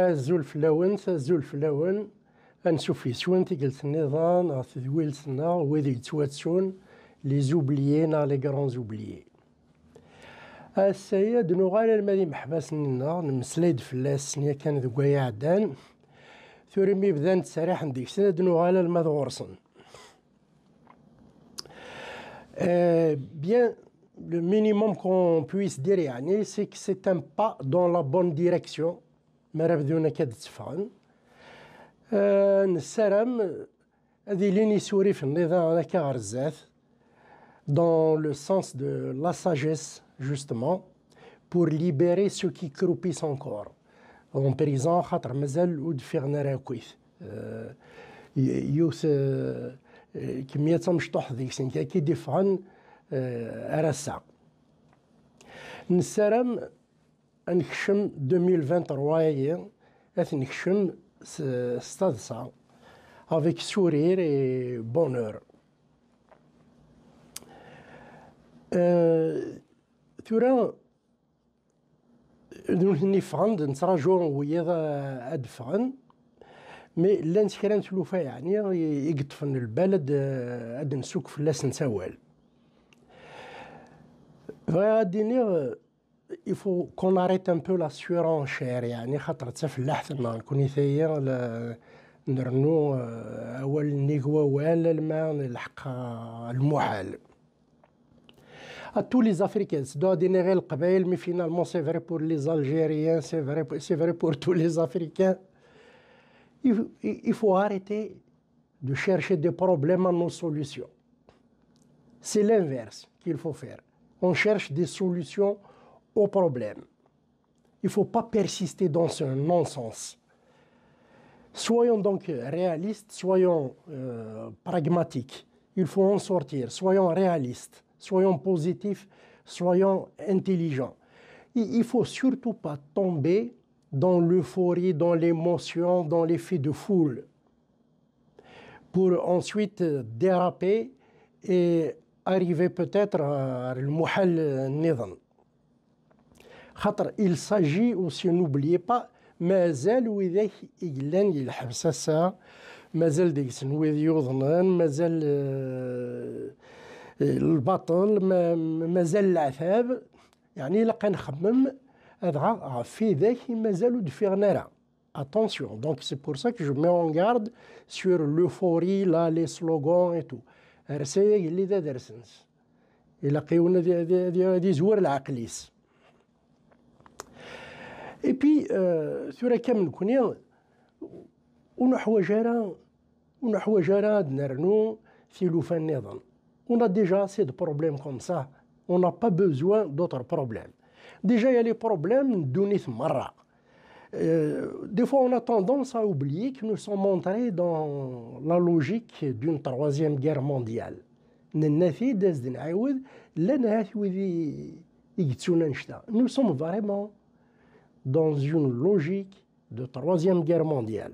زول فلاون زول فلاون انسو في سوان تيقلت النظام تدويل سنا ويدي تواتسون لي زوبليينا لي كرون زوبليي السيد نوغال المدي محبس نينا نمسليد فلاس سنيا كان ذوايا عدان ثوري مي بدا نتسارح نديك سنة نوغال المد غرسن بيان لو مينيموم كون بويس دير يعني سي كو سي ان با دون لا بون ديريكسيون ما راه بدونا كاد تفغن آه نسارم هذه ليني سوري في النظام هذاك غير الزات dans le sens de la sagesse justement pour libérer ceux qui croupissent encore اون بريزون خاطر مازال ود فيغنا راكويث يوث كمية مشطوح ذيك سنكا كي دفعن أرسع نسرم نكشم 2023 اث نكشم ستادسة افيك سورير اي بونور أه ثورا هني فاند نتراجو ويا اد فغن مي لان كرا نتلوفا يعني يقطفن البلد اد نسوق فلاس نتاوال غادي نيغ il faut qu'on arrête un peu la surenchère يعني خاطر نرنو اول نيغوا ولا نلحق المحال tous les Africains, mais finalement c'est vrai pour les Algériens, c'est vrai, pour tous les Africains. Il, il faut arrêter de chercher des problèmes à nos solutions. C'est l'inverse qu'il faut faire. On cherche des solutions au problème. Il ne faut pas persister dans ce non-sens. Soyons donc réalistes, soyons euh, pragmatiques. Il faut en sortir. Soyons réalistes, soyons positifs, soyons intelligents. Il ne faut surtout pas tomber dans l'euphorie, dans l'émotion, dans l'effet de foule, pour ensuite euh, déraper et arriver peut-être à le خاطر il s'agit aussi n'oubliez pas مازال وذا إيلان يلحبس الساعة مازال ديك وذ يوضنان مازال آه، البطل مازال العذاب يعني لقى نخمم هذا في ذاك مازالو دفيرنا أتونسيو Attention, donc c'est pour ça que je mets en garde sur l'euphorie, là, les slogans et tout. رسايا اللي ذا درسنس إلا قيونا ذي زور العقليس Et puis, sur كامل كوني ونحوج راه ونحوج راه نرنو سيلوفا نظام On a déjà assez de problèmes comme ça. On n'a pas besoin d'autres problèmes. Déjà, il y a les problèmes d'unif marra. Euh, des fois, on a tendance à oublier que nous sommes entrés dans la logique d'une troisième guerre mondiale. Nous sommes vraiment dans une logique de troisième guerre mondiale.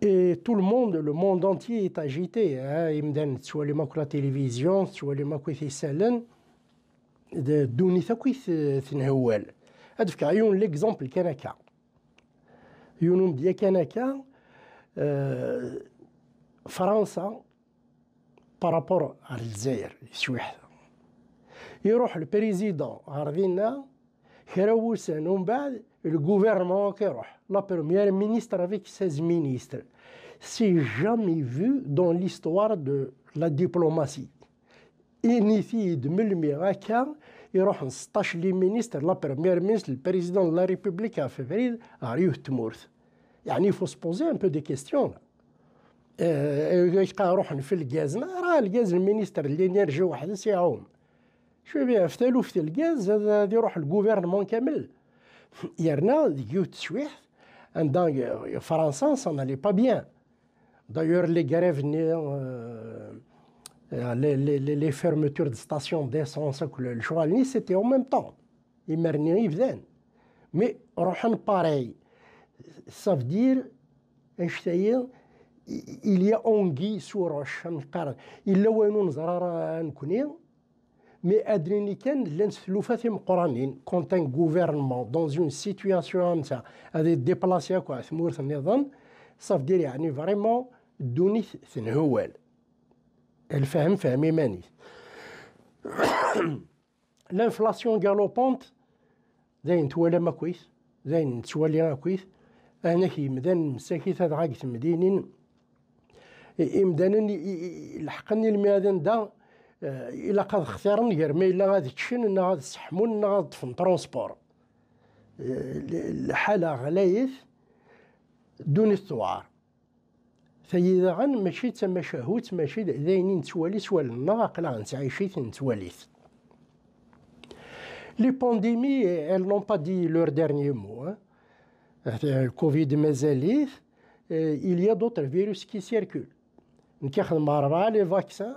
Et tout le monde, le monde entier est agité. Il Hein, soit les la télévision, soit les macro télévision, de donner ça qui a un exemple canaka. Il nous dit canaka, euh, France par rapport à l'Algérie, Il y le président Ardina. خير وسان ومن بعد الغوفيرمون كيروح لا بروميير مينيستر افيك 16 مينيستر سي جامي فو دون ليستوار دو لا ديبلوماسي انيثيد من الميغا يروح 16 لي مينيستر لا بروميير مينيستر البريزيدون لا ريبوبليكا في فريد غاريوه تمورث يعني فو سبوزي ان بو دي كيستيون اه روحن في الغاز راه الغاز المينيستر اه اه اه اه شو بيه فتلو في الجاز هذا دي روح الجوفرنمون كامل يرنا ديو تشويح ان دان فرنسا سان لي با بيان دايور لي غريف نير لي لي لي فيرمتور دي ستاسيون دي سونس كل الجوال ني سيتي او ميم طون يمرني يفدان مي روح باري صاف دير اشتايل إلي أونغي سوروش نقرا إلا وينو نزرى نكونيو مي ادريني كان لان سلوفا في مقرانين كونتان ان غوفيرنمون دون اون سيتياسيون نتاع هذه ديبلاسي كوا ثمورث النظام صاف دير يعني فريمون دوني ثنهوال الفهم فهم ايماني لانفلاسيون غالوبونت زين توالى ما كويس زين توالي ما كويس انا كي مدان مساكي تاع عاقت مدينين امدانني الحقني الميادن دا آه، الا قد اختارن غير ما الا غادي تشن نا غادي تسحمون نا غادي تفن ترونسبور آه، الحالة غلايث دون الثوار فإذا غن ماشي تما شهوت ماشي تواليس نتوالي سوال النار أقلا نتعيشيت نتواليت لي بانديمي elles نون با دي لور dernier مو كوفيد مازاليت il y فيروس كي سيركول qui circulent لي فاكسان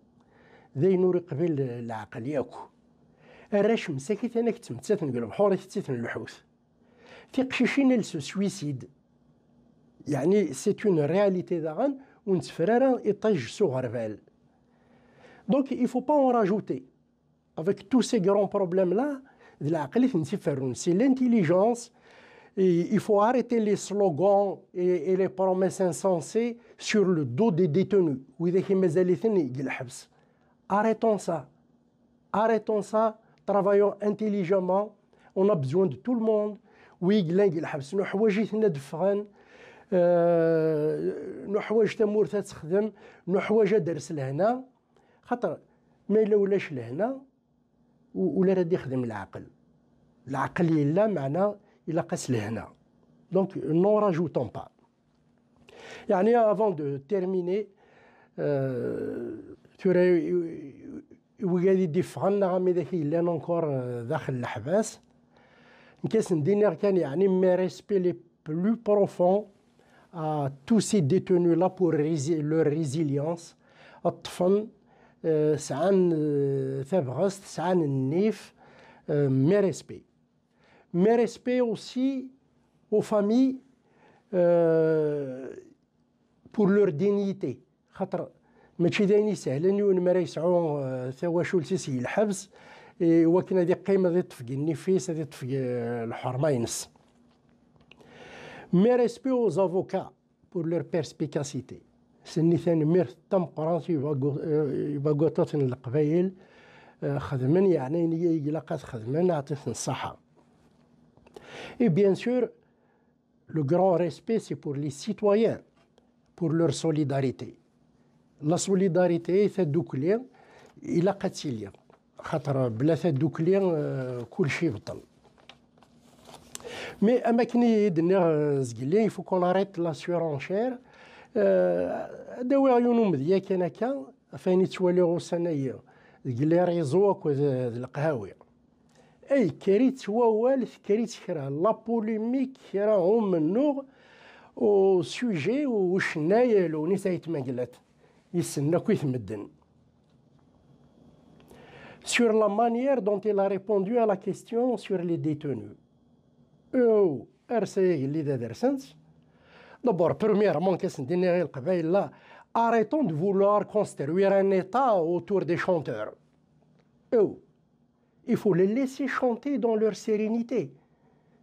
ذي نور قبل العقل ياكو الراش مساكت انا كنت متساتن قلوب حوري تتساتن الحوث في قشيشين نلسو سويسيد يعني سيت اون رياليتي داغان ونتفرارا ايطاج سو غربال دونك يفو با اون راجوتي افيك تو سي كرون بروبليم لا العقل تنتفرون سي لانتيليجونس il faut arrêter les slogans et, les promesses insensées sur le dos des détenus. وإذا كان مازال يثني الحبس. Arrêtons ça. Arrêtons ça. Travaillons intelligemment. On a besoin de tout le monde. Oui, nous حوايجنا دفغان نحوايج تمورثة تخدم نحوايج درس لهنا خاطر ما الا ولاش لهنا ولا راه يخدم العقل العقل يلا معنى الا قاس لهنا دونك نو راجوتون با يعني افون دو تيرميني tu وقادي ديفعن غامي ذاك إلا نكور داخل الحباس نكاس ندينير كان يعني مي ريسبي لي بلو بروفون à tous ces détenus-là pour leur résilience. الطفل آه، سعان آه، ثابغست سعان النيف مي ريسبي مي ريسبي aussi aux familles آه، pour leur dignité خاطر ماشي داين يسهلن يون مرا يسعو آه، تواشلتس الحبس وكن هذه قيمة ذي تفق النفيس ذي تفق آه، الحرمة ينس مي ريسبي او افوكا بور لور بيرسبيكاسيتي سني ثاني مير تم قرانس يباقوطات القبايل خدمن يعني يلاقات خدمن عطيت الصحة اي بيان سور لو غران ريسبي سي بور لي سيتويان بور لور سوليداريتي لا سوليداريتي تدوكلي الى قاتيليا خاطر بلا تدوكلي آه، كلشي بطل مي اماكني دنا زقلي يفو كون اريت لا سيرونشير داوي عيونهم مذيا كان هكا فاني توالي غوسانايا قلي ريزو القهاوي اي كريت ووال كريت كرا لا بوليميك كرا هم منوغ و سوجي شنايا لو نسيت ما قلت يسنى كويث مدن sur la manière dont il a répondu à la question sur les détenus. Oh, Eu, RCI, l'idée sens ?» d'abord, premièrement, qu'est-ce que là, arrêtons de vouloir construire un État autour des chanteurs. Oh, il faut les laisser chanter dans leur sérénité.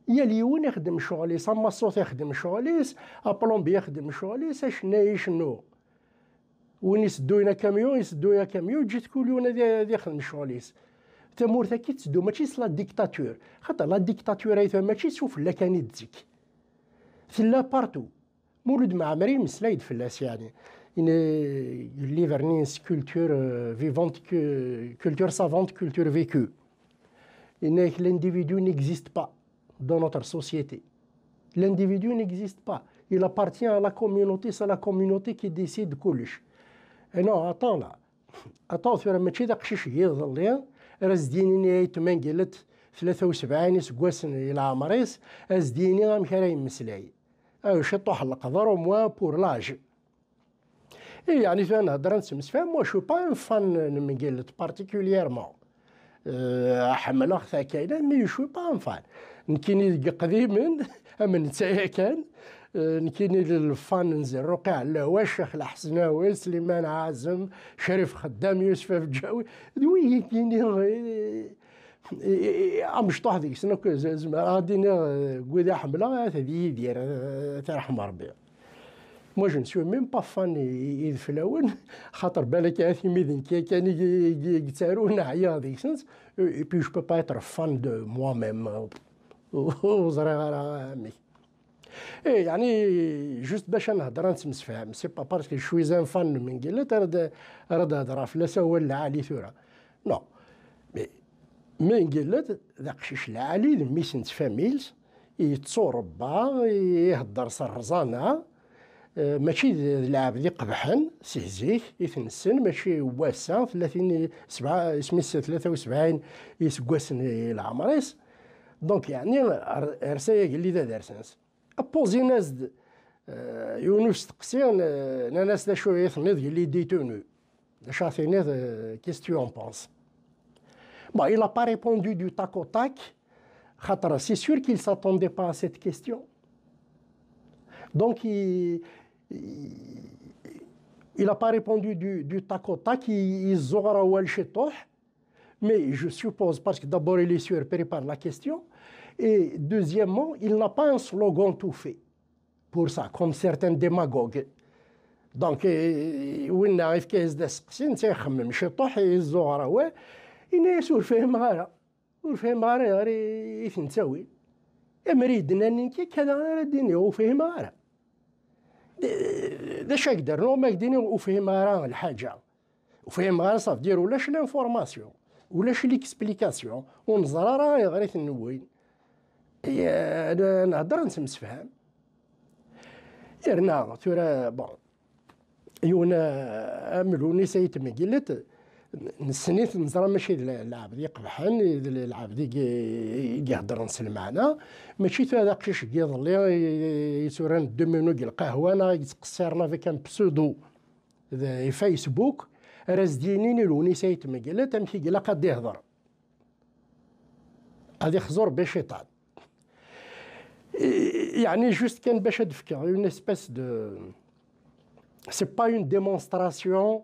Il y a les gens qui ont été appelés, appelés, appelés, appelés, appelés, appelés, appelés, وين يسدو لنا كاميون يسدو لنا كاميون تجي تقول لنا داخل الشوليس تا مورثا كي تسدو ماشي لا ديكتاتور خاطر لا ديكتاتور هاي ماشي سوف لا كان يدزيك ثلا بارتو مولود مع مريم سلايد فلاس يعني ان ليفرنينس كولتور فيفونت كولتور سافونت كولتور فيكو ان لانديفيدو نيكزيست با دو نوتر سوسييتي لانديفيدو نيكزيست با إلا بارتيان à la communauté c'est la communauté qui كلش انا إيه، اطالا اطال راه ماشي ذا قشيش يظلي راس ديني نيت من ثلاثة وسبعين سكواسن الى عمريس زديني راه غام كراي مسلاي او شطوح القدر وموا بور لاج اي يعني فانا نهضر نسمس فان مو شو با ان فان من قلت بارتيكوليارمون احمل اختا كاينه مي شو با ان فان نكيني قديم من امن تاعي كان نكيني للفاننزي رقيع علاواش الحسناوي سليمان عازم شريف خدام يوسف الجاوي وي كيني امشطوح ذيك سنة زعما غادي كويدا حملة هذه يدير ترحم ربي مو جو نسوي ميم با فان الاول خاطر بالك هاثي ميدن كي كان يتارو نعيا ذيك سنت اي بي جو با با اتر فان دو موا ميم وزري غير ايه يعني جوست باش نهضر نتمسفهم سي با باسكو شوي زان فان من قلت رد رد هضره فلاسه هو العالي ثورة نو مي من قلت ذا قشيش العالي ميس نتفاميلز يتصور با يهضر سرزانا إيه، ماشي اللاعب اللي قبحن زيك يتنسن ماشي واسا 30 سبعة سميس 73 يسقاسن العمريس دونك يعني رسايا قال لي ذا دارسنس il n'a pas répondu du tac au tac. C'est sûr qu'il ne s'attendait pas à cette question. Donc, il n'a pas répondu du, tac au tac. Il Mais je suppose, parce que d'abord, il est il par la question. Et deuxièmement, il n'a pas un slogan tout fait pour ça, comme certains démagogues. دونك وين غير كاز دا سقسين تيخمم شي طوح الزهره واه انا سور فهم غارة il فهم غارة غاري يثنتاوي امريدنا نكي كذا غارة ديني وفهم غارة دا شاك دار نو ماك ديني وفهم غارة الحاجة وفهم غارة صاف دير ولاش لانفورماسيون ولاش ليكسبليكاسيون ونزرى راه غير ثنوين انا نهضر نتمسفهم يرنا تورا بون يونا ملوني سيت مجلت نسنيت نزرى ماشي العاب ذي قبحان العاب ذي يهضر نسلمانا ماشي تو هذا قشيش يضلي يسوران دومينو ديال القهوة انا يتقصرنا في كان بسودو فيسبوك راس دينيني لوني سيت مقلت تمشي قلا قد يهضر هذه خزور بشيطان يعني juste كان de ادفكا une espèce de c'est pas une démonstration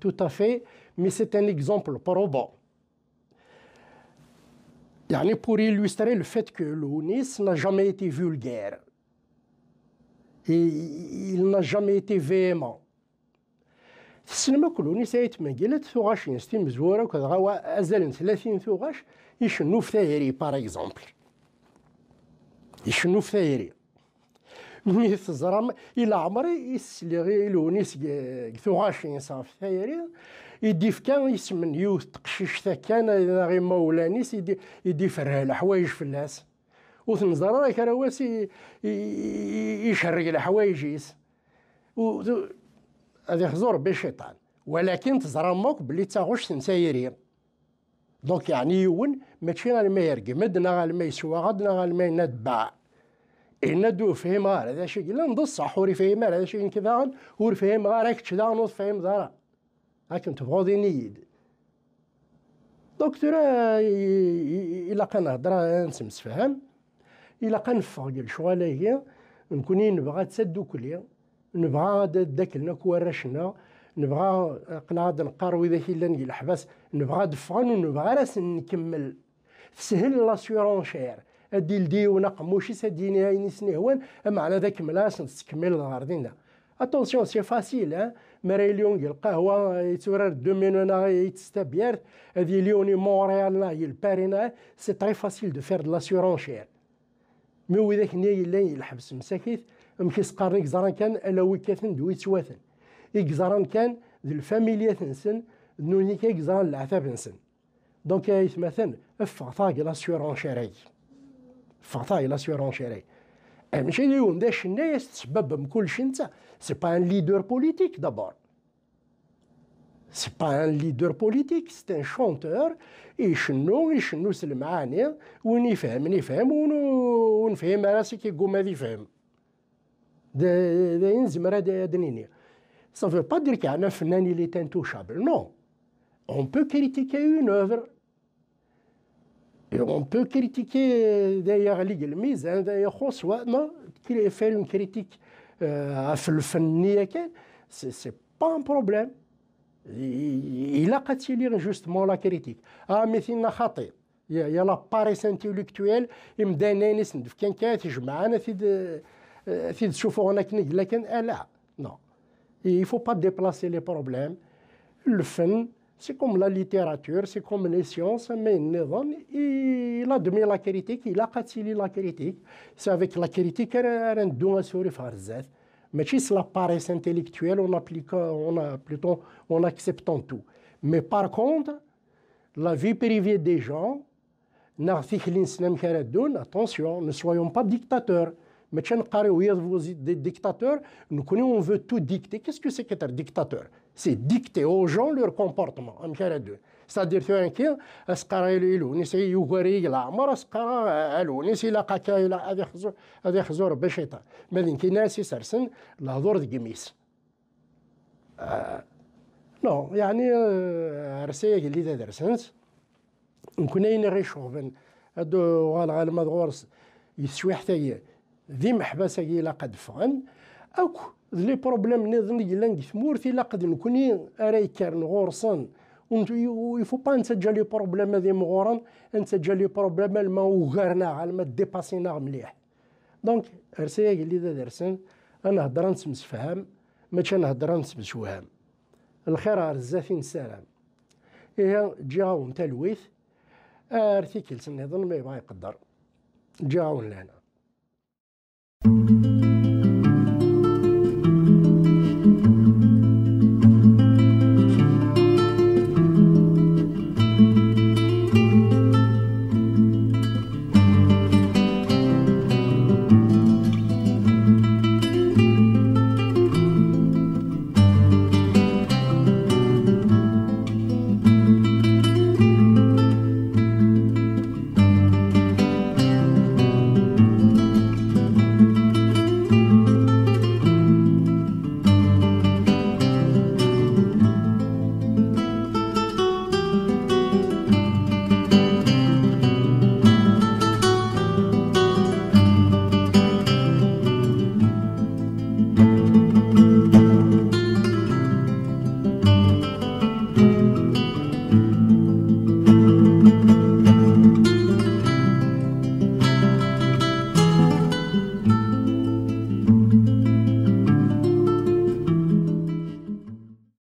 tout à fait mais c'est un exemple probant يعني pour illustrer le fait que Lounis n'a jamais été vulgaire il n'a jamais été véhément تسلم كل il est ثغاش نستي مزوره وكذا ازال 30 ثغاش يشنو في تاهيري par exemple. يشنو في ثايري مي تزرم الى عمري يسلي غير لونيس ثغاشين في ثايري يدي في كان يسمن يوث تقشيش ذا كان غير مولانيس يدي يدي فرها الحوايج الناس وتنزر راه كان واسي يشرق يس و هذا خزور بالشيطان ولكن تزرمك بلي تاغوش تنسايري دونك يعني يون ماشي غير ما يرقمد مدنا غير ما يسوى غدنا غير ما ينتبع إنا دو فهم غار هذا شي قلنا صح وري فهم غار هذا شي كذا ور فهم غار هاك تشدا نوض فهم دارا هاك تبغوض ينيد دونك ترى إلا نسمس نسمسفهم إلا كنفغ قل هي نكوني نبغى تسدو كليا نبغى داكلنا كورشنا نبغى قناد نقار واذا كيلان الحبس نبغى دفغن ونبغى راس نكمل تسهل شير ادي لدي ونقموشي ساديني نسني هوان اما على ذاك ملاس نتكمل الغاردين اتونسيون سي فاسيل ها ماريليون القهوة يتورار انا يتستابيار هذه ليوني مونريال يلبارينا سي تري فاسيل دو فير دو شير مي وذاك ني الحبس مساكيت مكيس قارنيك زران كان الا ويكاثن دويت سواثن يجزران كان ذي الفاميليا تنسن نوني كيجزران العتاب نسن دونك مثلا فغطاك الى سيورون شيري فغطاك الى سيورون شيري ماشي اليوم دا الناس تسبب بكلشي شي انت سي با ان ليدر بوليتيك دابور سي با ان ليدر بوليتيك سي ان شونتور يشنو يشنو سلمعاني وين يفهم يفهم ونفهم راسي يقوم ما يفهم دا ينزم راه دا دنيني ça ne veut pas dire qu'un Fnan il est intouchable. Non. On peut critiquer une œuvre. Et on peut critiquer euh, d'ailleurs l'Église, hein, d'ailleurs soit non, faire une critique euh, à Ce n'est pas un problème. Il a qu'à lire, justement la critique. Ah, mais il n'a il y a la paresse intellectuelle, il me donne un esnif, a qui je m'en ai fait de souffrir, mais là, non. Et il ne faut pas déplacer les problèmes. Le fun, c'est comme la littérature, c'est comme les sciences, mais il a donné la critique, il a de la critique. C'est avec la critique qu'il a rendu sur Mais si c'est la paresse intellectuelle, on applique, on a plutôt, en tout. Mais par contre, la vie privée des gens, attention, ne soyons pas dictateurs. ماشي نقاريو هي دي ديكتاتور نكوني اون فو تو ديكتي كيسكو سي كتر ديكتاتور سي ديكتي او جون لور كومبورتمون ام كارا دو سادير ثوان كي اسقرا يلو نسي يوغري العمر اسقرا الو نسي لا لاقا كايلا هذه خزور هذه خزور بشيطه مادين كي ناسي سرسن دور دي آه. نو يعني رسي اللي درسنس نكوني اين غير شوفن هادو غالغال ما يسوي حتى ذي محبسة الا قد فغن اك لي بروبليم نظن يلان دي تمورتي الا قد نكوني كارن يكارن غورسن يفو با نتجا لي بروبليم هذي مغورن نتجا لي بروبليم الما وغارنا على ما ديباسينا مليح دونك أرسي اللي ذا درسن انا فهم ما ماشي هدران سمس وهم الخير على الزافي نسالم إيه جاون تلويث ارتيكل آه، سنظن ما يبغى يقدر جاون لهنا